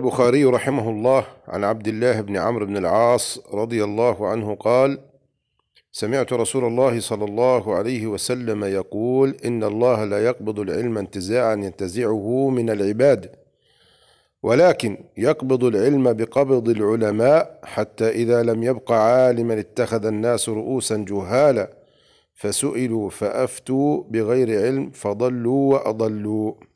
البخاري رحمه الله عن عبد الله بن عمرو بن العاص رضي الله عنه قال سمعت رسول الله صلى الله عليه وسلم يقول إن الله لا يقبض العلم انتزاعا ينتزعه من العباد ولكن يقبض العلم بقبض العلماء حتى إذا لم يبق عالما اتخذ الناس رؤوسا جهالا فسئلوا فأفتوا بغير علم فضلوا وأضلوا